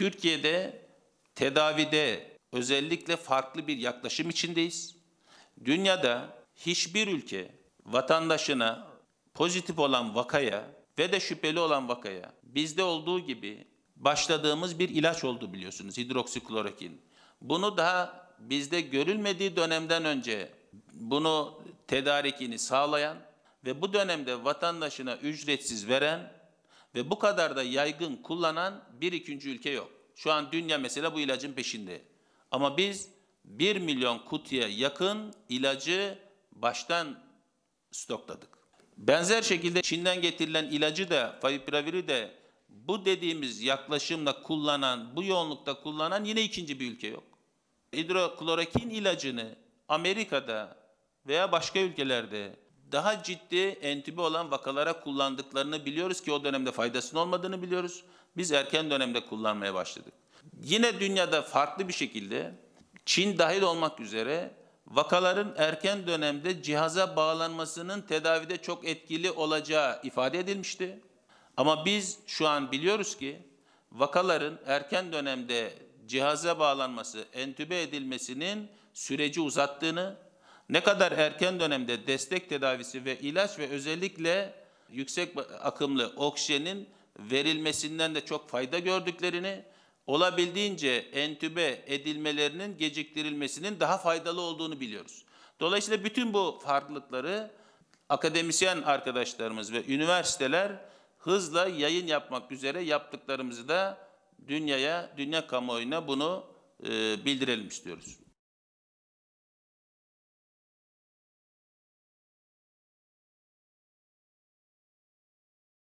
Türkiye'de tedavide özellikle farklı bir yaklaşım içindeyiz. Dünyada hiçbir ülke vatandaşına pozitif olan vakaya ve de şüpheli olan vakaya bizde olduğu gibi başladığımız bir ilaç oldu biliyorsunuz hidroksiklorokin. Bunu daha bizde görülmediği dönemden önce bunu tedarikini sağlayan ve bu dönemde vatandaşına ücretsiz veren ve bu kadar da yaygın kullanan bir ikinci ülke yok. Şu an dünya mesela bu ilacın peşinde. Ama biz 1 milyon kutuya yakın ilacı baştan stokladık. Benzer şekilde Çin'den getirilen ilacı da, favipravir'i de bu dediğimiz yaklaşımla kullanan, bu yoğunlukta kullanan yine ikinci bir ülke yok. Hidroklorokin ilacını Amerika'da veya başka ülkelerde daha ciddi entübe olan vakalara kullandıklarını biliyoruz ki o dönemde faydasının olmadığını biliyoruz. Biz erken dönemde kullanmaya başladık. Yine dünyada farklı bir şekilde Çin dahil olmak üzere vakaların erken dönemde cihaza bağlanmasının tedavide çok etkili olacağı ifade edilmişti. Ama biz şu an biliyoruz ki vakaların erken dönemde cihaza bağlanması, entübe edilmesinin süreci uzattığını, ne kadar erken dönemde destek tedavisi ve ilaç ve özellikle yüksek akımlı oksijenin verilmesinden de çok fayda gördüklerini, olabildiğince entübe edilmelerinin geciktirilmesinin daha faydalı olduğunu biliyoruz. Dolayısıyla bütün bu farklılıkları akademisyen arkadaşlarımız ve üniversiteler hızla yayın yapmak üzere yaptıklarımızı da dünyaya, dünya kamuoyuna bunu e, bildirelim istiyoruz.